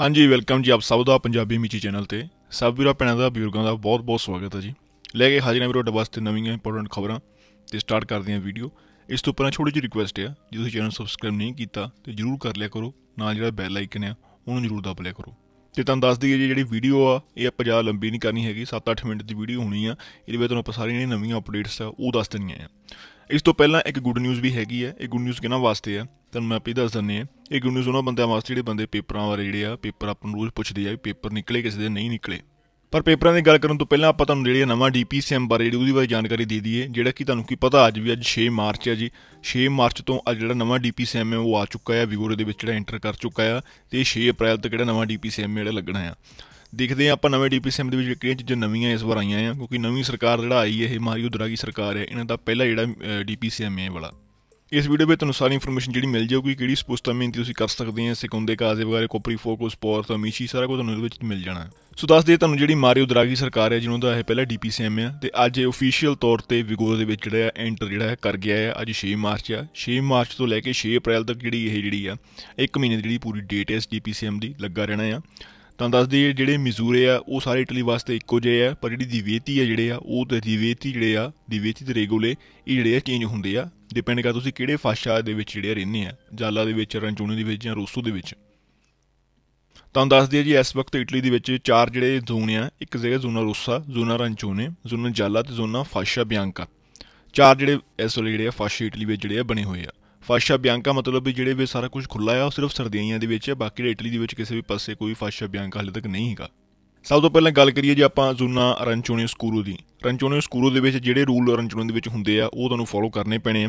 ਹਾਂਜੀ ਵੈਲਕਮ ਜੀ ਆਪ ਸਭ ਦਾ ਪੰਜਾਬੀ ਮੀਚੀ ਚੈਨਲ ਤੇ ਸਭ ਵੀਰਾਂ ਭੈਣਾਂ ਦਾ ਬਜ਼ੁਰਗਾਂ ਦਾ ਬਹੁਤ-ਬਹੁਤ ਸਵਾਗਤ ਹੈ ਜੀ ਲੈ ਕੇ ਹਾਜ਼ਰ ਹਾਂ ਵੀਰੋ ਡਬਸ ਤੇ ਨਵੀਆਂ ਇੰਪੋਰਟੈਂਟ ਖਬਰਾਂ ਤੇ ਸਟਾਰਟ ਕਰਦੇ ਹਾਂ ਵੀਡੀਓ ਇਸ ਤੋਂ ਪਹਿਲਾਂ ਛੋਟੀ ਜਿਹੀ ਰਿਕੁਐਸਟ ਹੈ ਜੇ ਤੁਸੀਂ ਚੈਨਲ ਸਬਸਕ੍ਰਾਈਬ ਨਹੀਂ ਕੀਤਾ ਤੇ ਜਰੂਰ ਕਰ ਲਿਆ ਕਰੋ ਨਾਲ ਜਿਹੜਾ ਬੈਲ ਆਈਕਨ ਆ ਉਹਨੂੰ ਜਰੂਰ ਦਬਾ ਲਿਆ ਕਰੋ ਤੇ ਤੁਹਾਨੂੰ ਦੱਸ ਦਈਏ ਜੀ ਜਿਹੜੀ ਵੀਡੀਓ ਆ ਇਹ ਆਪਾਂ ਜ਼ਿਆਦਾ ਲੰਬੀ ਨਹੀਂ ਕਰਨੀ ਹੈਗੀ 7-8 ਮਿੰਟ ਦੀ ਵੀਡੀਓ ਹੋਣੀ ਆ ਇਹਦੇ ਵਿੱਚ ਤੁਹਾਨੂੰ ਆਪਾਂ ਸਾਰੀਆਂ ਨਵੀਆਂ ਅਪਡੇਟਸ ਆ ਉਹ ਦੱਸ ਦੇਣੀਆਂ ਆ ਇਸ ਤੋਂ ਪਹਿਲਾਂ ਇੱਕ ਗੁੱਡ ਨਿਊਜ਼ ਵੀ ਹੈਗੀ ਹੈ ਇਹ ਗੁੱਡ ਨਿਊਜ਼ ਕਿਹਨਾਂ ਵਾਸਤੇ ਆ ਤੁਹਾਨੂੰ ਮੈਂ ਆਪੀ ਦੱਸ ਦਿੰਨੀ ਆ ਇਹ ਗੁੰਨੂ ਸੁਣਾ ਬੰਦਿਆਂ ਵਾਸਤੇ ਜਿਹੜੇ ਬੰਦੇ ਪੇਪਰਾਂ ਬਾਰੇ ਜਿਹੜੇ ਆ ਪੇਪਰ ਆਪਾਂ ਨੂੰ ਰੋਜ਼ ਪੁੱਛਦੇ ਆ ਪੇਪਰ ਨਿਕਲੇ ਕਿਸੇ ਦੇ ਨਹੀਂ ਨਿਕਲੇ ਪਰ ਪੇਪਰਾਂ ਦੀ ਗੱਲ ਕਰਨ ਤੋਂ ਪਹਿਲਾਂ ਆਪਾਂ ਤੁਹਾਨੂੰ ਜਿਹੜੀ ਨਵਾਂ ਡੀਪੀਸੀਐਮ ਬਾਰੇ ਜਿਹੜੀ ਉਹਦੀ ਬਾਰੇ ਜਾਣਕਾਰੀ ਦੇ ਦਈਏ ਜਿਹੜਾ ਕਿ ਤੁਹਾਨੂੰ ਕੀ ਪਤਾ ਅੱਜ ਵੀ ਅੱਜ 6 ਮਾਰਚ ਹੈ ਜੀ 6 ਮਾਰਚ ਤੋਂ ਅੱਜ ਜਿਹੜਾ ਨਵਾਂ ਡੀਪੀਸੀਐਮ ਹੈ ਉਹ ਆ ਚੁੱਕਾ ਹੈ ਵਿਗੋਰੇ ਦੇ ਵਿੱਚ ਜਿਹੜਾ ਐਂਟਰ ਕਰ ਚੁੱਕਾ ਹੈ ਤੇ 6 ਅਪ੍ਰੈਲ ਤੱਕ ਜਿਹੜਾ ਨਵਾਂ ਡੀਪੀਸੀਐਮ ਜਿਹੜਾ ਲੱਗਣਾ ਹੈ ਦੇਖਦੇ ਆਂ ਆਪਾਂ ਨਵੇਂ ਡੀਪੀਸੀਐਮ ਦੇ ਵਿੱਚ ਕਿਹੜੀਆਂ ਚੀਜ਼ਾਂ ਨਵੀਆਂ ਇਸ ਵਾਰ ਆਈਆਂ ਆ ਕਿਉਂਕਿ ਨਵੀਂ ਸਰਕਾਰ ਜਿਹੜਾ ਆਈ ਹੈ ਇਹ ਮਾਰੀਓ ਦਰਾਗੀ ਸਰਕਾਰ ਹੈ ਇਹਨਾਂ ਦਾ ਪਹਿਲਾ ਜਿਹੜਾ ਡੀਪੀਸੀਐਮ ਹੈ ਵਾਲਾ ਇਸ ਵੀਡੀਓ ਵਿੱਚ ਤੁਹਾਨੂੰ ਸਾਰੀ ਇਨਫੋਰਮੇਸ਼ਨ ਜਿਹੜੀ ਮਿਲ ਜਾਊਗੀ ਕਿਹੜੀ ਸਪੋਸਟਾ ਮੈਂ ਤੁਸੀਂ ਕਰ ਸਕਦੇ ਹੋ ਸਿਕੁੰਦੇ ਕਾਜ਼ੇ ਵਗੈਰੇ ਕੋਪਰੀ ਫੋਕਸ ਪੌਰ ਤਮੀਸ਼ੀ ਸਾਰਾ ਕੁਝ ਤੁਹਾਨੂੰ ਇਹਦੇ ਵਿੱਚ ਮਿਲ ਜਾਣਾ ਸੋ ਦੱਸ ਦਈਏ ਤੁਹਾਨੂੰ ਜਿਹੜੀ ਮਾਰੀਓ ਦਰਾਗੀ ਸਰਕਾਰ ਹੈ ਜਿਹਨੂੰ ਦਾ ਇਹ ਪਹਿਲਾ ਡੀਪੀਸੀਐਮ ਹੈ ਤੇ ਅੱਜ ਇਹ ਅਫੀਸ਼ੀਅਲ ਤੌਰ ਤੇ ਵਿਗੋ ਦੇ ਵਿੱਚ ਜਿਹੜਾ ਐਂਟਰ ਜਿਹੜਾ ਹੈ ਕਰ ਗਿਆ ਹੈ ਅੱਜ 6 ਮਾਰਚ ਆ 6 ਮਾਰਚ ਤੋਂ ਲੈ ਕੇ 6 ਅਪ੍ਰੈਲ ਤੱਕ ਜਿਹੜੀ ਇਹ ਜਿਹੜੀ ਆ ਇੱਕ ਮਹੀਨੇ ਦੀ ਜਿਹੜੀ ਪੂਰੀ ਡੇਟ ਹੈ ਇਸ ਡੀਪੀਸੀਐਮ ਦੀ ਲੱਗਾ ਰਹਿਣਾ ਆ ਤਾਂ ਦੱਸ ਦਈਏ ਜਿਹੜੇ ਮਿਜ਼ੂਰੇ ਆ ਉਹ ਸਾਰੇ ਇਟਲੀ ਵਾਸਤੇ ਇੱਕੋ ਜਿਹੇ ਆ ਪਰ ਜਿਹੜੀ ਦਿਵੇਤੀ ਆ ਜਿਹੜੇ ਆ ਉਹ ਤੇ ਦਿਵੇਤੀ ਜਿਹੜੇ ਆ ਦਿਵੇਤੀ ਦੇ ਰੈਗੂਲੇ ਇਹ ਜਿਹੜੇ ਆ ਚੇਂਜ ਹੁੰਦੇ ਆ ਡਿਪੈਂਡ ਕਰਦਾ ਤੁਸੀਂ ਕਿਹੜੇ ਫਾਸ਼ਾ ਦੇ ਵਿੱਚ ਜਿਹੜੇ ਰਹਿੰਦੇ ਆ ਜਾਲਾ ਦੇ ਵਿੱਚ ਰੰਚੂਨੀ ਦੇ ਵਿੱਚ ਜਾਂ ਰੋਸੂ ਦੇ ਵਿੱਚ ਤੁਹਾਨੂੰ ਦੱਸ ਦਈਏ ਜੀ ਇਸ ਵਕਤ ਇਟਲੀ ਦੇ ਵਿੱਚ ਚਾਰ ਜਿਹੜੇ ਜ਼ੋਨ ਆ ਇੱਕ ਜਿਹੜਾ ਜ਼ੋਨਾ ਰੋਸਾ ਜ਼ੋਨਾ ਰਣਚੂਨੇ ਜ਼ੋਨਾ ਜਾਲਾ ਤੇ ਜ਼ੋਨਾ ਫਾਸ਼ਾ ਬਿਆਂਕਾ ਚਾਰ ਜਿਹੜੇ ਇਸ ਵੇਲੇ ਜਿਹੜੇ ਆ ਫਾਸ਼ਾ ਇਟਲੀ ਵਿੱਚ ਜਿਹੜੇ ਆ ਬਣੇ ਹੋਏ ਆ ਫਾਸ਼ਾ ਬਿਆਂਕਾ ਮਤਲਬ ਵੀ ਜਿਹੜੇ ਵੀ ਸਾਰਾ ਕੁਝ ਖੁੱਲਾ ਆ ਉਹ ਸਿਰਫ ਸਰਦੀਆਂ ਦੇ ਵਿੱਚ ਆ ਬਾਕੀ ਇਟਲੀ ਦੇ ਵਿੱਚ ਕਿਸੇ ਵੀ ਪਾਸੇ ਕੋਈ ਫਾਸ਼ਾ ਬਿਆਂਕਾ ਹਲੇ ਤੱਕ ਨਹੀਂ ਹੈਗਾ ਸਭ ਤੋਂ ਪਹਿਲਾਂ ਗੱਲ ਕਰੀਏ ਜੇ ਆਪਾਂ ਜ਼ੂਨਾ ਰਨਚੋਨੀਓ ਸਕੂਰੂ ਦੀ ਰਨਚੋਨੀਓ ਸਕੂਰੂ ਦੇ ਵਿੱਚ ਜਿਹੜੇ ਰੂਲ ਰਨਚੋਨੀਓ ਦੇ ਵਿੱਚ ਹੁੰਦੇ ਆ ਉਹ ਤੁਹਾਨੂੰ ਫੋਲੋ ਕਰਨੇ ਪੈਣੇ ਆ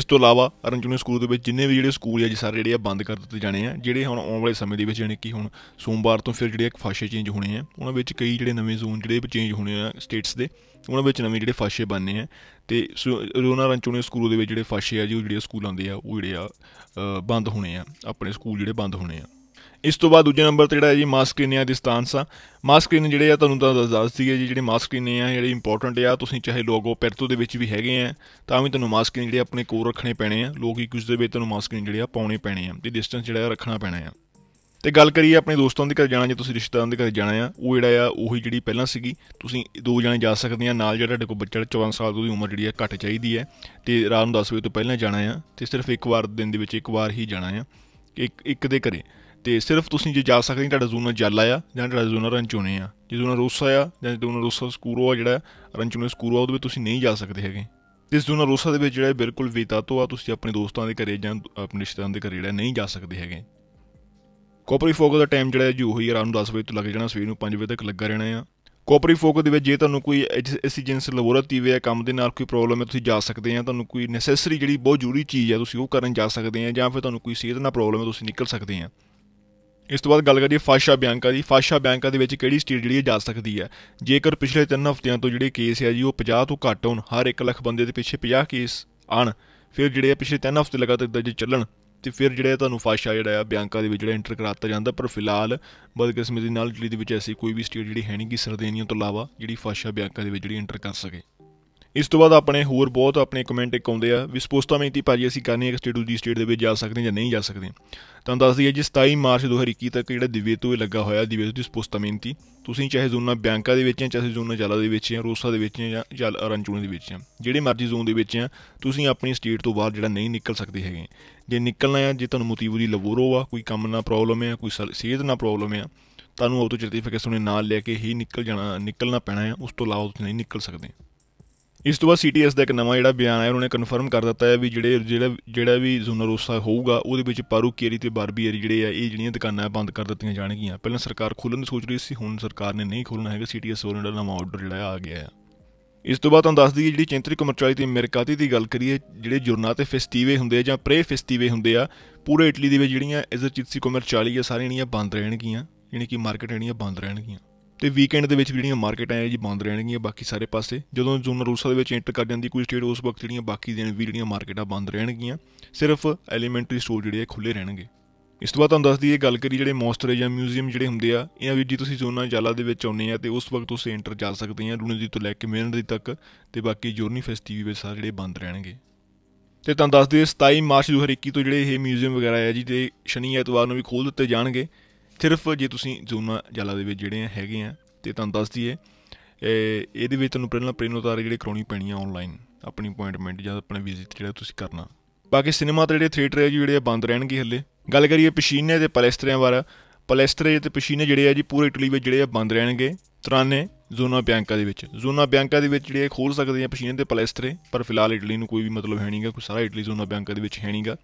ਇਸ ਤੋਂ ਇਲਾਵਾ ਰਨਚੋਨੀਓ ਸਕੂਰੂ ਦੇ ਵਿੱਚ ਜਿੰਨੇ ਵੀ ਜਿਹੜੇ ਸਕੂਲ ਆ ਜੀ ਸਾਰੇ ਜਿਹੜੇ ਆ ਬੰਦ ਕਰ ਦਿੱਤੇ ਜਾਣੇ ਆ ਜਿਹੜੇ ਹੁਣ ਆਉਣ ਵਾਲੇ ਸਮੇਂ ਦੇ ਵਿੱਚ ਜਾਨੀ ਕਿ ਹੁਣ ਸੋਮਵਾਰ ਤੋਂ ਫਿਰ ਜਿਹੜੇ ਇੱਕ ਫਾਸ਼ੇ ਚੇਂਜ ਹੋਣੇ ਆ ਉਹਨਾਂ ਵਿੱਚ ਕਈ ਜਿਹੜੇ ਨਵੇਂ ਜ਼ੋਨ ਜਿਹੜੇ ਚੇਂਜ ਹੋਣੇ ਆ ਸਟੇਟਸ ਦੇ ਉਹਨਾਂ ਵਿੱਚ ਨਵੇਂ ਜਿਹੜੇ ਫਾਸ਼ੇ ਬਣਨੇ ਆ ਤੇ ਰੋਨਾ ਰਨਚੋਨੀਓ ਸਕੂਰੂ ਦੇ ਵਿੱਚ ਜਿਹੜੇ ਫਾਸ਼ੇ ਆ ਜੀ ਉਹ ਜਿਹੜੇ ਸਕੂਲਾਂ ਦੇ ਆ ਉਹ ਜਿਹੜੇ ਆ ਬੰਦ ਹੋਣੇ ਆ ਆਪਣੇ ਸਕੂਲ ਜਿਹੜੇ ਬੰਦ ਹੋਣੇ ਆ ਇਸ ਤੋਂ ਬਾਅਦ ਦੂਜੇ ਨੰਬਰ ਤੇ ਜਿਹੜਾ ਹੈ ਜੀ ਮਾਸਕਰੀਨੀਆ ਦੀ ਸਟਾਂਸ ਆ ਮਾਸਕਰੀਨ ਜਿਹੜੇ ਆ ਤੁਹਾਨੂੰ ਤਾਂ ਦੱਸ ਦਈਏ ਜੀ ਜਿਹੜੇ ਮਾਸਕ ਮਾਸਕਰੀਨੇ ਆ ਜਿਹੜੇ ਇੰਪੋਰਟੈਂਟ ਆ ਤੁਸੀਂ ਚਾਹੇ ਲੋਗੋ ਪੈਰਤੋ ਦੇ ਵਿੱਚ ਵੀ ਹੈਗੇ ਆ ਤਾਂ ਵੀ ਤੁਹਾਨੂੰ ਮਾਸਕ ਮਾਸਕਰੀਨ ਜਿਹੜੇ ਆਪਣੇ ਕੋਲ ਰੱਖਣੇ ਪੈਣੇ ਆ ਲੋਕ ਕੁਝ ਦੇ ਵਿੱਚ ਤੁਹਾਨੂੰ ਮਾਸਕ ਮਾਸਕਰੀਨ ਜਿਹੜੇ ਆ ਪਾਉਣੇ ਪੈਣੇ ਆ ਤੇ ਡਿਸਟੈਂਸ ਜਿਹੜਾ ਰੱਖਣਾ ਪੈਣਾ ਆ ਤੇ ਗੱਲ ਕਰੀਏ ਆਪਣੇ ਦੋਸਤਾਂ ਦੇ ਘਰ ਜਾਣਾ ਜੇ ਤੁਸੀਂ ਰਿਸ਼ਤੇਦਾਰਾਂ ਦੇ ਘਰ ਜਾਣਾ ਆ ਉਹ ਜਿਹੜਾ ਆ ਉਹੀ ਜਿਹੜੀ ਪਹਿਲਾਂ ਸੀਗੀ ਤੁਸੀਂ ਦੋ ਜਣੇ ਜਾ ਸਕਦੇ ਆ ਨਾਲ ਜਿਹੜਾ ਤੁਹਾਡੇ ਕੋਲ ਬੱਚਾ 54 ਸਾਲ ਦੀ ਉਮਰ ਜਿਹੜੀ ਆ ਘੱਟ ਚਾਹੀਦੀ ਹੈ ਤੇ ਰਾਤ ਨੂੰ 10 ਵਜੇ ਤੋਂ ਪਹਿਲਾਂ ਜਾਣਾ ਆ ਤੇ ਸਿਰਫ ਇੱਕ ਵਾਰ ਦਿਨ ਦੇ ਵਿੱਚ ਇੱਕ ਵਾਰ ਹੀ ਜਾਣਾ ਆ ਇੱਕ ਇੱਕ ਦੇ ਘਰੇ ਤੇ ਸਿਰਫ ਤੁਸੀਂ ਜੇ ਜਾ ਸਕਦੇ ਤੁਹਾਡਾ ਜ਼ੂਨਰ ਜਾਲਾ ਆ ਜਾਂ ਤੁਹਾਡਾ ਜ਼ੂਨਰ ਰੰਚੂਨੇ ਆ ਜੇ ਜ਼ੂਨਰ ਰੋਸਾ ਆ ਜਾਂ ਜ਼ੂਨਰ ਰੋਸਾ ਸਕੂਰੋ ਆ ਜਿਹੜਾ ਰੰਚੂਨੇ ਸਕੂਰੋ ਆ ਉਹਦੇ ਵਿੱਚ ਤੁਸੀਂ ਨਹੀਂ ਜਾ ਸਕਦੇ ਹੈਗੇ ਤੇ ਜ਼ੂਨਰ ਰੋਸਾ ਦੇ ਵਿੱਚ ਜਿਹੜਾ ਬਿਲਕੁਲ ਵੇਤਾ ਤੋਂ ਆ ਤੁਸੀਂ ਆਪਣੇ ਦੋਸਤਾਂ ਦੇ ਘਰੇ ਜਾਂ ਆਪਣੇ ਰਿਸ਼ਤੇਦਾਰਾਂ ਦੇ ਘਰੇ ਜਿਹੜਾ ਨਹੀਂ ਜਾ ਸਕਦੇ ਹੈਗੇ ਕੋਪਰੀ ਫੋਕਸ ਦਾ ਟਾਈਮ ਜਿਹੜਾ ਜੂ ਹੋਈ ਰਾਤ ਨੂੰ 10 ਵਜੇ ਤੋਂ ਲੱਗ ਜਾਣਾ ਸਵੇਰ ਨੂੰ 5 ਵਜੇ ਤੱਕ ਲੱਗਾ ਰਹਿਣਾ ਆ ਕੋਪਰੀ ਫੋਕਸ ਦੇ ਵਿੱਚ ਜੇ ਤੁਹਾਨੂੰ ਕੋਈ ਐਸੀਜੈਂਸ ਲੈਬੋਰੇਟਰੀ ਜਾਂ ਕੰਮ ਦੇ ਨਾਲ ਕੋਈ ਪ੍ਰੋਬਲਮ ਹੈ ਤੁਸੀਂ ਜਾ ਸਕਦੇ ਆ ਤੁਹਾਨੂੰ ਕੋਈ ਨੈਸੈਸਰੀ ਜਿਹੜੀ ਬਹੁਤ ਜ਼ਰੂਰੀ ਚੀਜ਼ ਹੈ ਤੁਸੀਂ ਉਹ ਕਰਨ ਜਾ ਸਕਦੇ ਆ ਜਾਂ ਫਿਰ ਤੁਹਾਨੂੰ ਕੋਈ ਸਿਹਤ ਨਾਲ ਪ੍ਰੋਬਲਮ ਹੈ ਤੁਸੀਂ ਨਿਕਲ ਸਕਦੇ ਆ ਇਸ ਤੋਂ ਬਾਅਦ ਗੱਲ ਕਰੀਏ ਫਾਸ਼ਾ ਬਿਆਂਕਾ ਦੀ ਫਾਸ਼ਾ ਬਿਆਂਕਾ ਦੇ ਵਿੱਚ ਕਿਹੜੀ ਸਟੇਟ ਜਿਹੜੀ ਜਾ ਸਕਦੀ ਹੈ ਜੇਕਰ ਪਿਛਲੇ 3 ਹਫ਼ਤਿਆਂ ਤੋਂ ਜਿਹੜੇ ਕੇਸ ਹੈ ਜੀ ਉਹ 50 ਤੋਂ ਘੱਟ ਹੋਣ ਹਰ 1 ਲੱਖ ਬੰਦੇ ਦੇ ਪਿੱਛੇ 50 ਕੇਸ ਆਣ ਫਿਰ ਜਿਹੜੇ ਪਿਛਲੇ 3 ਹਫ਼ਤੇ ਲਗਾਤਾਰ ਜੇ ਚੱਲਣ ਤੇ ਫਿਰ ਜਿਹੜੇ ਤੁਹਾਨੂੰ ਫਾਸ਼ਾ ਜਿਹੜਾ ਆ ਬਿਆਂਕਾ ਦੇ ਵਿੱਚ ਜਿਹੜਾ ਐਂਟਰ ਕਰਾਤਾ ਜਾਂਦਾ ਪਰ ਫਿਲਹਾਲ ਬਦਕਿਸਮਤੀ ਨਾਲ ਦਿੱਲੀ ਦੇ ਵਿੱਚ ਐਸੀ ਕੋਈ ਵੀ ਸਟੇਟ ਜਿਹੜੀ ਹੈ ਨਹੀਂ ਕਿ ਸਰਦੇਨੀਆਂ ਤੋਂ ਇਲਾਵਾ ਜਿਹੜੀ ਫਾਸ਼ਾ ਬਿਆਂਕਾ ਦੇ ਵਿੱਚ ਜਿਹੜੀ ਐਂਟਰ ਕਰ ਸਕੇ ਇਸ ਤੋਂ ਬਾਅਦ ਆਪਣੇ ਹੋਰ ਬਹੁਤ ਆਪਣੇ ਕਮੈਂਟ ਇੱਕ ਆਉਂਦੇ ਆ ਵੀ ਸਪੋਸਟਾ ਮੇਂਤੀ ਭਾਜੀ ਅਸੀਂ ਕਰਨੀ ਹੈ ਕਿ ਸਟੇਟ ਦੂਜੀ ਸਟੇਟ ਦੇ ਵਿੱਚ ਜਾ ਸਕਦੇ ਜਾਂ ਨਹੀਂ ਜਾ ਸਕਦੇ ਤਾਂ ਦੱਸ ਦਈਏ ਜੀ 27 ਮਾਰਚ 2021 ਤੱਕ ਜਿਹੜਾ ਦਿਵੇਤੂ ਲੱਗਾ ਹੋਇਆ ਦਿਵੇਤੂ ਦੀ ਸਪੋਸਟਾ ਮੇਂਤੀ ਤੁਸੀਂ ਚਾਹੇ ਜ਼ੋਨਾ ਬਿਆਂਕਾ ਦੇ ਵਿੱਚ ਜਾਂ ਚਾਹੇ ਜ਼ੋਨਾ ਜਲਾ ਦੇ ਵਿੱਚ ਜਾਂ ਰੋਸਾ ਦੇ ਵਿੱਚ ਜਾਂ ਜਲ ਅਰਨਚੂਣੀ ਦੇ ਵਿੱਚ ਜਿਹੜੇ ਮਰਜ਼ੀ ਜ਼ੋਨ ਦੇ ਵਿੱਚ ਆ ਤੁਸੀਂ ਆਪਣੀ ਸਟੇਟ ਤੋਂ ਬਾਹਰ ਜਿਹੜਾ ਨਹੀਂ ਨਿਕਲ ਸਕਦੇ ਹੈਗੇ ਜੇ ਨਿਕਲਣਾ ਹੈ ਜੇ ਤੁਹਾਨੂੰ ਮੋਤੀਵੂ ਦੀ ਲਵੋਰੋ ਆ ਕੋਈ ਕੰਮ ਨਾਲ ਪ੍ਰੋਬਲਮ ਹੈ ਕੋਈ ਸਿਹਤ ਨਾਲ ਪ੍ਰੋਬਲਮ ਹੈ ਤੁਹਾਨੂੰ ਆਟੋ ਸਰਟੀਫਿਕੇਟ ਸੁਣੇ ਨਾਲ ਲੈ ਕੇ ਹੀ ਨਿਕਲ ਜਾਣਾ ਨਿਕਲਣਾ ਪੈਣਾ ਹੈ ਉਸ ਤੋਂ ਲਾਉ ਤੁਸੀਂ ਨਹੀਂ ਨਿਕਲ ਸਕਦੇ ਇਸ ਤੋਂ ਬਾਅਦ ਸੀਟੀਐਸ ਦਾ ਇੱਕ ਨਵਾਂ ਜਿਹੜਾ ਬਿਆਨ ਆਇਆ ਉਹਨੇ ਕਨਫਰਮ ਕਰ ਦਿੱਤਾ ਹੈ ਵੀ ਜਿਹੜੇ ਜਿਹੜਾ ਜਿਹੜਾ ਵੀ ਜ਼ੋਨਾਰੋਸਾ ਹੋਊਗਾ ਉਹਦੇ ਵਿੱਚ ਕੇਰੀ ਤੇ ਬਾਰਬੀਅਰੀ ਜਿਹੜੇ ਆ ਇਹ ਜਿਹੜੀਆਂ ਦੁਕਾਨਾਂ ਬੰਦ ਕਰ ਦਿੱਤੀਆਂ ਜਾਣਗੀਆਂ ਪਹਿਲਾਂ ਸਰਕਾਰ ਖੋਲਣ ਦੀ ਸੋਚ ਰਹੀ ਸੀ ਹੁਣ ਸਰਕਾਰ ਨੇ ਨਹੀਂ ਖੋਲਣਾ ਹੈਗਾ ਸੀਟੀਐਸ ਵੱਲੋਂ ਜਿਹੜਾ ਨਵਾਂ ਆਰਡਰ ਜਿਹੜਾ ਆ ਗਿਆ ਹੈ ਇਸ ਤੋਂ ਬਾਅਦ ਤੁਹਾਨੂੰ ਦੱਸ ਦਈਏ ਜਿਹੜੀ ਚੈਂਤਰੀ ਕਮਰਚਾਲੀ ਤੇ ਮਿਰਕਾਤੀ ਦੀ ਗੱਲ ਕਰੀਏ ਜਿਹੜੇ ਜੁਰਨਾ ਤੇ ਫੈਸਟੀਵੇ ਹੁੰਦੇ ਆ ਜਾਂ ਪ੍ਰੇ ਫੈਸਟੀਵੇ ਹੁੰਦੇ ਆ ਪੂਰੇ ਇਟਲੀ ਦੇ ਵਿੱਚ ਜਿਹੜੀਆਂ ਐਜ਼ਰਚਿਤਸੀ ਕਮਰਚਾਲੀ ਆ ਸਾਰੀਆਂ ਜਿਹੜੀਆਂ ਬੰਦ ਰਹਿਣਗੀਆਂ ਯਾਨੀ ਕਿ ਮਾਰਕੀਟ ਜਿਹੜੀਆਂ ਬੰਦ ਰਹਿਣਗੀਆਂ ਤੇ ਵੀਕਐਂਡ ਦੇ ਵਿੱਚ ਜਿਹੜੀਆਂ ਮਾਰਕੀਟਾਂ ਹੈ ਜੀ ਬੰਦ ਰਹਿਣਗੀਆਂ ਬਾਕੀ ਸਾਰੇ ਪਾਸੇ ਜਦੋਂ ਜ਼ੋਨ ਰੂਸਾ ਦੇ ਵਿੱਚ ਐਂਟਰ ਕਰ ਜਾਂਦੀ ਕੋਈ ਸਟੇਟ ਉਸ ਵਕਤ ਜਿਹੜੀਆਂ ਬਾਕੀ ਦਿਨ ਵੀ ਜਿਹੜੀਆਂ ਮਾਰਕੀਟਾਂ ਬੰਦ ਰਹਿਣਗੀਆਂ ਸਿਰਫ ਐਲੀਮੈਂਟਰੀ ਸਟੋਰ ਜਿਹੜੇ ਖੁੱਲੇ ਰਹਿਣਗੇ ਇਸ ਤੋਂ ਬਾਅਦ ਤੁਹਾਨੂੰ ਦੱਸ ਦਈਏ ਗੱਲ ਕਰੀ ਜਿਹੜੇ ਮੌਸਟਰ ਜਾਂ ਮਿਊਜ਼ੀਅਮ ਜਿਹੜੇ ਹੁੰਦੇ ਆ ਇਹਨਾਂ ਵੀ ਜੀ ਤੁਸੀਂ ਜ਼ੋਨਾਂ ਜਾਲਾ ਦੇ ਵਿੱਚ ਆਉਨੇ ਆ ਤੇ ਉਸ ਵਕਤ ਤੁਸੀਂ ਐਂਟਰ ਜਾ ਸਕਦੇ ਆ ਰੂਨੇ ਦੀ ਤੋਂ ਲੈ ਕੇ ਦੀ ਤੱਕ ਤੇ ਬਾਕੀ ਜੋਰਨੀ ਫੈਸਟੀਵਲ ਵਿੱਚ ਸਾਰੇ ਜਿਹੜੇ ਬੰਦ ਰਹਿਣਗੇ ਤੇ ਤੁਹਾਨੂੰ ਦੱਸ ਦਈਏ 27 ਮਾਰਚ 2021 ਤੋਂ ਜਿਹੜੇ ਇਹ ਮਿਊਜ਼ੀਅਮ ਵਗੈਰਾ ਆ ਜੀ ਤੇ ਸ਼ਨੀ ਐਤਵਾਰ ਨੂੰ ਵੀ ਖੋਲ ਦਿੱਤੇ ਜਾਣਗੇ ਸਿਰਫ ਜੇ ਤੁਸੀਂ ਜੂਨਾ ਜਲਾ ਦੇ ਵਿੱਚ ਜਿਹੜੇ ਹੈਗੇ ਆ ਤੇ ਤੁਹਾਨੂੰ ਦੱਸ ਦਈਏ ਇਹਦੇ ਵਿੱਚ ਤੁਹਾਨੂੰ ਪਹਿਲਾਂ ਪ੍ਰੀਨ ਉਤਾਰੇ ਜਿਹੜੇ ਕਰਾਉਣੀ ਪੈਣੀ ਆ ਆਨਲਾਈਨ ਆਪਣੀ ਅਪਾਇੰਟਮੈਂਟ ਜਾਂ ਆਪਣੇ ਵਿਜ਼ਿਟ ਜਿਹੜਾ ਤੁਸੀਂ ਕਰਨਾ ਬਾਕੀ ਸਿਨੇਮਾ ਤੇ ਜਿਹੜੇ ਥੀਏਟਰ ਹੈ ਜਿਹੜੇ ਬੰਦ ਰਹਿਣਗੇ ਹੱਲੇ ਗੱਲ ਕਰੀਏ ਪਸ਼ੀਨੇ ਤੇ ਪਲੇਸਟਰਿਆਂ ਬਾਰੇ ਪਲੇਸਟਰੇ ਤੇ ਪਸ਼ੀਨੇ ਜਿਹੜੇ ਆ ਜੀ ਪੂਰੇ ਇਟਲੀ ਵਿੱਚ ਜਿਹੜੇ ਆ ਬੰਦ ਰਹਿਣਗੇ 93 ਜ਼ੋਨਾ ਬਿਆਂਕਾ ਦੇ ਵਿੱਚ ਜ਼ੋਨਾ ਬਿਆਂਕਾ ਦੇ ਵਿੱਚ ਜਿਹੜੇ ਖੋਲ ਸਕਦੇ ਆ ਪਸ਼ੀਨੇ ਤੇ ਪਲੇਸਟਰੇ ਪਰ ਫਿਲਹਾਲ ਇਟਲੀ ਨੂੰ ਕੋਈ ਵੀ ਮਤਲਬ ਹੈ ਨਹੀਂਗਾ ਕੋਈ ਸਾਰਾ ਇਟਲੀ ਜ਼ੋਨਾ ਬਿਆਂਕਾ ਦੇ ਵਿੱਚ ਹੈ ਨਹੀਂਗਾ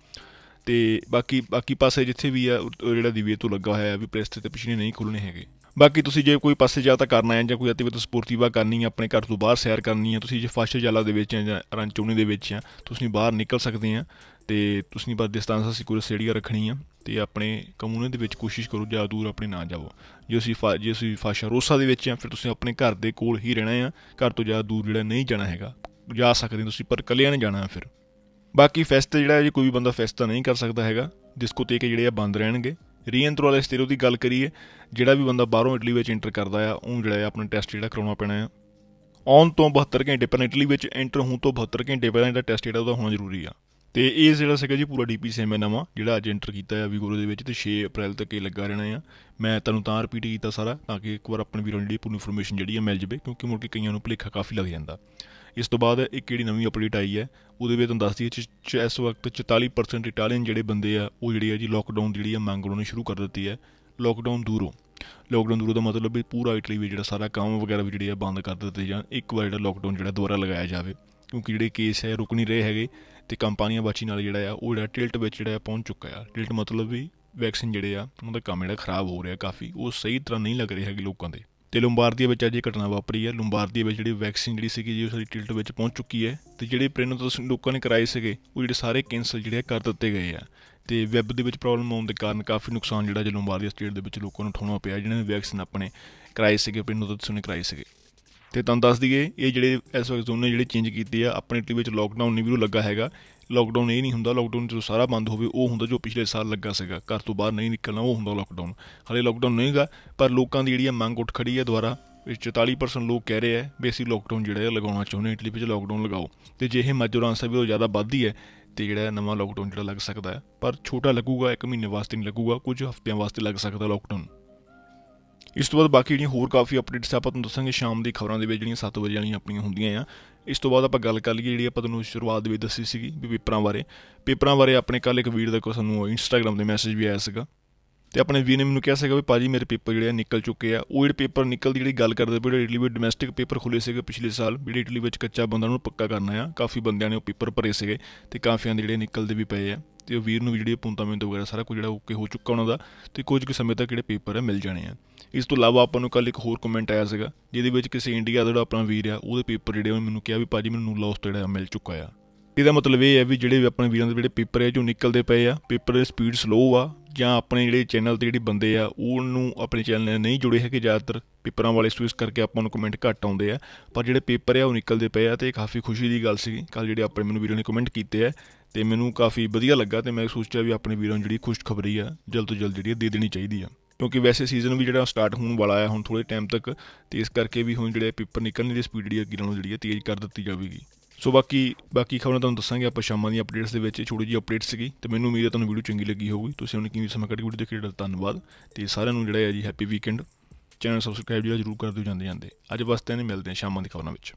ਤੇ ਬਾਕੀ ਬਾਕੀ ਪਾਸੇ ਜਿੱਥੇ ਵੀ ਆ ਜਿਹੜਾ ਦੀਵੇ ਤੋਂ ਲੱਗਾ ਹੋਇਆ ਵੀ ਪ੍ਰੈਸ ਤੇ ਪਿਛਲੇ ਨਹੀਂ ਖੁੱਲਣੇ ਹੈਗੇ ਬਾਕੀ ਤੁਸੀਂ ਜੇ ਕੋਈ ਪਾਸੇ ਜਾ ਤਾਂ ਕਰਨਾ ਹੈ ਜਾਂ ਕੋਈ ਅਤਿਵਿਤ ਸਪੋਰਟਿਵਾ ਕਰਨੀ ਹੈ ਆਪਣੇ ਘਰ ਤੋਂ ਬਾਹਰ ਸੈਰ ਕਰਨੀ ਹੈ ਤੁਸੀਂ ਜੇ ਫਾਸ਼ੇ ਜਾਲਾ ਦੇ ਵਿੱਚ ਜਾਂ ਰਣਚੂਣੀ ਦੇ ਵਿੱਚ ਆ ਤੁਸੀਂ ਬਾਹਰ ਨਿਕਲ ਸਕਦੇ ਆ ਤੇ ਤੁਸੀਂ ਬਸ ਡਿਸਟੈਂਸ ਸੇੜੀਆ ਰੱਖਣੀ ਰੱਖਣੀਆਂ ਤੇ ਆਪਣੇ ਕਮਿਊਨਿਟੀ ਦੇ ਵਿੱਚ ਕੋਸ਼ਿਸ਼ ਕਰੋ ਜਿਆਦਾ ਦੂਰ ਆਪਣੇ ਨਾ ਜਾਵੋ ਜੇ ਤੁਸੀਂ ਜੇ ਤੁਸੀਂ ਫਾਸ਼ਾ ਰੋਸਾ ਦੇ ਵਿੱਚ ਆ ਫਿਰ ਤੁਸੀਂ ਆਪਣੇ ਘਰ ਦੇ ਕੋਲ ਹੀ ਰਹਿਣਾ ਆ ਘਰ ਤੋਂ ਜਿਆਦਾ ਦੂਰ ਜਿਹੜਾ ਨਹੀਂ ਜਾਣਾ ਹੈਗਾ ਜਾ ਸਕਦੇ ਤੁਸੀਂ ਪਰ ਕੱਲਿਆਂ ਨੇ ਜਾਣਾ ਫਿਰ ਬਾਕੀ ਫੈਸਟ ਜਿਹੜਾ ਜੀ ਕੋਈ ਬੰਦਾ ਫੈਸਟ ਨਹੀਂ ਕਰ ਸਕਦਾ ਹੈਗਾ ਡਿਸਕੋਟੇਕ ਜਿਹੜੇ ਆ ਬੰਦ ਰਹਿਣਗੇ ਰੀਐਂਟਰ ਵਾਲੇ ਸਟੇਰੋ ਦੀ ਗੱਲ ਕਰੀਏ ਜਿਹੜਾ ਵੀ ਬੰਦਾ ਬਾਹਰੋਂ ਇਟਲੀ ਵਿੱਚ ਐਂਟਰ ਕਰਦਾ ਆ ਉਹ ਜਿਹੜਾ ਆਪਣਾ ਟੈਸਟ ਜਿਹੜਾ ਕਰਾਉਣਾ ਪੈਣਾ ਆ ਆਉਣ ਤੋਂ 72 ਘੰਟੇ ਪਹਿਲਾਂ ਇਟਲੀ ਵਿੱਚ ਐਂਟਰ ਹੋਣ ਤੋਂ 72 ਘੰਟੇ ਪਹਿਲਾਂ ਇਹਦਾ ਟੈਸਟ ਜਿਹੜਾ ਉਹਦਾ ਹੋਣਾ ਜ਼ਰੂਰੀ ਆ ਤੇ ਇਹ ਜਿਹੜਾ ਸੀਗਾ ਜੀ ਪੂਰਾ ਡੀਪੀ ਸੇਮ ਨਵਾਂ ਜਿਹੜਾ ਅੱਜ ਐਂਟਰ ਕੀਤਾ ਆ ਵੀਗੋਰੋ ਦੇ ਵਿੱਚ ਤੇ 6 ਅਪ੍ਰੈਲ ਤੱਕ ਇਹ ਲੱਗਾ ਰਹਿਣਾ ਆ ਮੈਂ ਤੁਹਾਨੂੰ ਤਾਂ ਰਿਪੀਟ ਕੀਤਾ ਸਾਰਾ ਤਾਂ ਕਿ ਇੱਕ ਵਾਰ ਆਪਣੇ ਵੀਰਾਂ ਜਿਹੜੀ ਪੂਰੀ ਇਨਫੋਰਮੇਸ਼ਨ ਜਿਹੜੀ ਆ ਮਿਲ ਜਵੇ ਕਿਉਂਕਿ ਮੁੜ ਕਈਆਂ ਨੂੰ ਭਲੇਖਾ ਕਾਫੀ ਲੱਗ ਜਾਂਦਾ ਇਸ ਤੋਂ ਬਾਅਦ ਇੱਕ ਜਿਹੜੀ ਨਵੀਂ ਅਪਡੇਟ ਆਈ ਹੈ ਉਹਦੇ ਵਿੱਚ ਤੁਹਾਨੂੰ ਦੱਸਦੀ ਹੈ ਇਸ ਵਕਤ 44% ਇਟਾਲੀਅਨ ਜਿਹੜੇ ਬੰਦੇ ਆ ਉਹ ਜਿਹੜੀ ਹੈ ਜੀ ਲੋਕਡਾਊਨ ਜਿਹੜੀ ਹੈ ਮੰਗ ਲਾਉਣੀ ਸ਼ੁਰੂ ਕਰ ਦਿੱਤੀ ਹੈ ਲੋਕਡਾਊਨ ਦੂਰੋਂ ਲੋਕਡਾਊਨ ਦੂਰੋਂ ਦਾ ਮਤਲਬ ਵੀ ਪੂਰਾ ਇਟਲੀ ਵੀ ਜਿਹੜਾ ਸਾਰਾ ਕੰਮ ਵਗੈਰਾ ਵੀ ਜਿਹੜੇ ਆ ਬੰਦ ਕਰ ਦਿੱਤੇ ਜਾਣ ਇੱਕ ਵਾਰ ਜਿਹੜਾ ਲੋਕਡਾਊਨ ਜਿਹੜਾ ਦੁਬਾਰਾ ਲਗਾਇਆ ਜਾਵੇ ਕਿਉਂਕਿ ਜਿਹੜੇ ਕੇਸ ਹੈ ਰੁਕ ਨਹੀਂ ਰਹੇ ਹੈਗੇ ਤੇ ਕੰਪਨੀਆਂ ਬਾਚੀ ਨਾਲ ਜਿਹੜਾ ਆ ਉਹ ਜਿਹੜਾ ਟਿਲਟ ਵਿੱਚ ਜਿਹੜਾ ਪਹੁੰਚ ਚੁੱਕਾ ਆ ਟਿਲਟ ਮਤਲਬ ਵੀ ਵੈਕਸੀਨ ਜਿਹੜੇ ਆ ਉਹਨਾਂ ਦਾ ਕੰਮ ਜਿਹੜਾ ਖਰਾਬ ਹੋ ਰਿਹਾ ਕਾਫੀ ਉਹ ਸਹੀ ਤਰ੍ਹਾਂ ਨਹੀਂ ਲੱਗ ਰਹੇ ਹੈਗੇ ਲੋਕਾਂ ਦੇ ਤੇ ਲੰਬਾਰਡੀਆ ਵਿੱਚ ਅੱਜ ਇਹ ਘਟਨਾ ਵਾਪਰੀ ਹੈ ਲੰਬਾਰਡੀਆ ਵਿੱਚ ਜਿਹੜੀ ਵੈਕਸੀਨ ਜਿਹੜੀ ਸੀਗੀ ਜੀ ਉਹ ਸਾਰੀ ਟਿਲਟ ਵਿੱਚ ਪਹੁੰਚ ਚੁੱਕੀ ਹੈ ਤੇ ਜਿਹੜੇ ਪ੍ਰਿੰਟ ਤੁਸੀਂ ਲੋਕਾਂ ਨੇ ਕਰਾਏ ਸੀਗੇ ਉਹ ਜਿਹੜੇ ਸਾਰੇ ਕੈਨਸਲ ਜਿਹੜੇ ਕਰ ਦਿੱਤੇ ਗਏ ਆ ਤੇ ਵੈਬ ਦੇ ਵਿੱਚ ਪ੍ਰੋਬਲਮ ਆਉਣ ਦੇ ਕਾਰਨ ਕਾਫੀ ਨੁਕਸਾਨ ਜਿਹੜਾ ਜੇ ਸਟੇਟ ਦੇ ਵਿੱਚ ਲੋਕਾਂ ਨੂੰ ਉਠਾਉਣਾ ਪਿਆ ਜਿਹਨਾਂ ਨੇ ਵੈਕਸੀਨ ਆਪਣੇ ਕਰਾਏ ਸੀਗੇ ਤੋਂ ਤੁਸੀਂ ਨੇ ਕਰਾਏ ਸੀਗੇ ਤੇ ਤੁਹਾਨੂੰ ਦੱਸ ਦਈਏ ਇਹ ਜਿਹੜੇ ਇਸ ਵਕਤ ਦੋਨੇ ਜਿਹੜੇ ਚੇਂਜ ਕੀਤੇ ਆ ਆਪਣੇ ਇਟਲੀ ਵਿੱਚ ਲਾਕਡਾਊਨ ਨਹੀਂ ਵੀਰੋ ਲੱਗਾ ਹੈਗਾ ਲਾਕਡਾਊਨ ਇਹ ਨਹੀਂ ਹੁੰਦਾ ਲਾਕਡਾਊਨ ਜਦੋਂ ਸਾਰਾ ਬੰਦ ਹੋਵੇ ਉਹ ਹੁੰਦਾ ਜੋ ਪਿਛਲੇ ਸਾਲ ਲੱਗਾ ਸੀਗਾ ਘਰ ਤੋਂ ਬਾਹਰ ਨਹੀਂ ਨਿਕਲਣਾ ਉਹ ਹੁੰਦਾ ਲਾਕਡਾਊਨ ਹਾਲੇ ਲਾਕਡਾਊਨ ਨਹੀਂ ਹੈਗਾ ਪਰ ਲੋਕਾਂ ਦੀ ਜਿਹੜੀ ਮੰਗ ਉੱਠ ਖੜੀ ਹੈ ਦੁਆਰਾ 44% ਲੋਕ ਕਹਿ ਰਹੇ ਆ ਵੀ ਅਸੀਂ ਲਾਕਡਾਊਨ ਜਿਹੜਾ ਲਗਾਉਣਾ ਚਾਹੁੰਦੇ ਇਟਲੀ ਵਿੱਚ ਲਾਕਡਾਊਨ ਲਗਾਓ ਤੇ ਜੇ ਇਹ ਮਜੋਰਾਂਸਾ ਵੀ ਉਹ ਜ਼ਿਆਦਾ ਵੱਧਦੀ ਹੈ ਤੇ ਜਿਹੜਾ ਨਵਾਂ ਲਾਕਡਾਊਨ ਜਿਹੜਾ ਲੱਗ ਸਕਦਾ ਹੈ ਪਰ ਛੋਟਾ ਲੱਗੂਗਾ 1 ਮਹੀਨੇ ਵਾਸਤੇ ਨਹੀਂ ਲੱਗੂਗਾ ਕੁਝ ਹਫ਼ਤਿਆਂ ਵਾਸਤੇ ਲੱਗ ਸਕਦਾ ਲੋਕਡਾਊਨ ਇਸ ਤੋਂ ਬਾਅਦ ਬਾਕੀ ਜਿਹੜੀਆਂ ਹੋਰ ਕਾਫੀ ਅਪਡੇਟਸ ਆਪਾਂ ਤੁਹਾਨੂੰ ਦੱਸਾਂਗੇ ਸ਼ਾਮ ਦੀ ਖਬਰਾਂ ਦੇ ਵਿੱਚ ਜਿਹੜੀਆਂ 7 ਵਜੇ ਵਾਲੀਆਂ ਆਪਣੀਆਂ ਹੁੰਦੀਆਂ ਆ ਇਸ ਤੋਂ ਬਾਅਦ ਆਪਾਂ ਗੱਲ ਕਰ ਲਈਏ ਜਿਹੜੀ ਆਪਾਂ ਤੁਹਾਨੂੰ ਸ਼ੁਰੂਆਤ ਦੇ ਵਿੱਚ ਦੱਸੀ ਸੀਗੀ ਵੀ ਪੇਪਰਾਂ ਬਾਰੇ ਪੇਪਰਾਂ ਬਾਰੇ ਆਪਣੇ ਕੱਲ ਇੱਕ ਵੀਡੀਓ ਦੇ ਕੋਲ ਸਾਨੂੰ ਇੰਸਟਾਗ੍ਰam ਤੇ ਮੈਸੇਜ ਵੀ ਆਇਆ ਸੀਗਾ ਤੇ ਆਪਣੇ ਵੀਰ ਨੇ ਮੈਨੂੰ ਕਿਹਾ ਸੀਗਾ ਵੀ ਭਾਜੀ ਮੇਰੇ ਪੇਪਰ ਜਿਹੜੇ ਨਿਕਲ ਚੁੱਕੇ ਆ ਉਹ ਜਿਹੜੇ ਪੇਪਰ ਨਿਕਲ ਦੀ ਜਿਹੜੀ ਗੱਲ ਕਰਦੇ ਪਏ ਇਟਲੀ ਵਿੱਚ ਡੋਮੈਸਟਿਕ ਪੇਪਰ ਖੁੱਲੇ ਸੀਗੇ ਪਿਛਲੇ ਸਾਲ ਜਿਹੜੇ ਇਟਲੀ ਵਿੱਚ ਕੱਚਾ ਬੰਦਾ ਨੂੰ ਪੱਕਾ ਕਰਨਾ ਆ ਕਾਫੀ ਬੰਦਿਆਂ ਨੇ ਉਹ ਪੇਪਰ ਭਰੇ ਸੀਗੇ ਤੇ ਕਾਫੀਆਂ ਦੇ ਜਿਹੜੇ ਨਿਕਲਦੇ ਵੀ ਪਏ ਆ ਤੇ ਉਹ ਵੀਰ ਨੂੰ ਵੀ ਜਿਹੜੇ ਅਪਾਇੰਟਮੈਂਟ ਵਗੈਰਾ ਸਾਰਾ ਕੁਝ ਜਿਹੜਾ ਓਕੇ ਹੋ ਚੁੱਕਾ ਉਹਨਾਂ ਦਾ ਤੇ ਕੁਝ ਕੁ ਸਮੇਂ ਤੱਕ ਜਿਹੜੇ ਪੇਪਰ ਹੈ ਮਿਲ ਜਾਣੇ ਆ ਇਸ ਤੋਂ ਇਲਾਵਾ ਆਪਾਂ ਨੂੰ ਕੱਲ ਇੱਕ ਹੋਰ ਕਮੈਂਟ ਆਇਆ ਸੀਗਾ ਜਿਹਦੇ ਵਿੱਚ ਕਿਸੇ ਇੰਡੀਆ ਦਾ ਜਿਹੜਾ ਆਪਣਾ ਵੀਰ ਆ ਉਹਦੇ ਪੇਪਰ ਜਿਹੜੇ ਉਹ ਮੈਨੂੰ ਕਿਹਾ ਵੀ ਭਾਜੀ ਮੈਨੂੰ ਲੌਸਟ ਜਿਹੜਾ ਮਿਲ ਚੁੱਕਾ ਆ ਇਹਦਾ ਮਤਲਬ ਇਹ ਹੈ ਵੀ ਜਿਹੜੇ ਆਪਣੇ ਵੀਰਾਂ ਦੇ ਜਿਹੜੇ ਪੇਪਰ ਹੈ ਜੋ ਨਿਕਲਦੇ ਪਏ ਆ ਪੇਪਰ ਦੀ ਸਪੀਡ ਸਲੋ ਆ ਜਾਂ ਆਪਣੇ ਜਿਹੜੇ ਚੈਨਲ ਤੇ ਜਿਹੜੇ ਬੰਦੇ ਆ ਉਹ ਨੂੰ ਆਪਣੇ ਚੈਨਲ ਨਾਲ ਨਹੀਂ ਜੁੜੇ ਹੈਗੇ ਜ਼ਿਆਦਾਤਰ ਪੇਪਰਾਂ ਵਾਲੇ ਸਵਿਸ ਕਰਕੇ ਆਪਾਂ ਨੂੰ ਕਮੈਂਟ ਘੱਟ ਆਉਂਦੇ ਆ ਪਰ ਜਿਹੜੇ ਪੇਪਰ ਆ ਉਹ ਨਿਕਲਦੇ ਪਏ ਆ ਤੇ ਕਾਫੀ ਖੁਸ਼ੀ ਦੀ ਗੱਲ ਸੀ ਕੱਲ ਜਿਹੜੇ ਆਪਣੇ ਮੈਨੂੰ ਵੀਰਾਂ ਨੇ ਕਮੈਂਟ ਕੀਤੇ ਆ ਤੇ ਮੈਨੂੰ ਕਾਫੀ ਵਧੀਆ ਲੱਗਾ ਤੇ ਮੈਂ ਸੋਚਿਆ ਵੀ ਆਪਣੇ ਵੀਰਾਂ ਨੂੰ ਜਿਹੜੀ ਖੁਸ਼ਖਬਰੀ ਆ ਜਲਦ ਤੋਂ ਜਲਦ ਜਿਹੜੀ ਦੇ ਦੇਣੀ ਚਾਹੀਦੀ ਆ ਕਿਉਂਕਿ ਵੈਸੇ ਸੀਜ਼ਨ ਵੀ ਜਿਹੜਾ ਸਟਾਰਟ ਹੋਣ ਵਾਲਾ ਆ ਹੁਣ ਥੋੜੇ ਟਾਈਮ ਤੱਕ ਤੇ ਇਸ ਕਰਕੇ ਵੀ ਹੁਣ ਜਿਹੜੇ ਪੇਪਰ ਨਿਕਲਣ ਦੀ ਸਪੀਡ ਜਿਹੜੀ ਅੱਗੇ ਨਾਲੋਂ ਜਿਹੜੀ ਤੇਜ਼ ਕਰ ਦਿੱਤੀ ਜਾਵੇਗੀ ਸੋ ਬਾਕੀ ਬਾਕੀ ਖਬਰਾਂ ਤੁਹਾਨੂੰ ਦੱਸਾਂਗੇ ਆਪਾਂ ਸ਼ਾਮਾਂ ਦੀਆਂ ਅਪਡੇਟਸ ਦੇ ਵਿੱਚ ਛੋਟੀ ਜਿਹੀ ਅਪਡੇਟ ਸੀਗੀ ਤੇ ਮੈਨੂੰ ਉਮੀਦ ਹੈ ਤੁਹਾਨੂੰ ਵੀਡੀਓ ਚੰਗੀ ਲੱਗੀ ਹੋਊਗੀ ਤੁਸੀਂ ਹੁਣ ਕਿਵੇਂ ਸਮਾਂ ਕੱਢ ਕੇ ਵੀਡੀਓ ਦੇਖੀ ਦਾ ਧੰਨਵਾਦ ਤੇ ਸਾਰਿਆਂ ਨੂੰ ਜਿਹੜਾ ਹੈ ਜੀ ਹੈਪੀ ਵੀਕਐਂਡ ਚੈਨਲ ਸਬਸਕ੍ਰਾਈਬ ਜਿਹੜਾ ਜ਼ਰੂਰ ਕਰ ਦਿਓ ਜਾਂਦੇ ਜਾਂਦੇ ਅੱਜ ਵਾਸਤੇ ਨਹੀਂ ਮਿਲਦੇ ਸ਼ਾਮਾਂ ਦੀ ਖਬਰਾਂ ਵਿੱਚ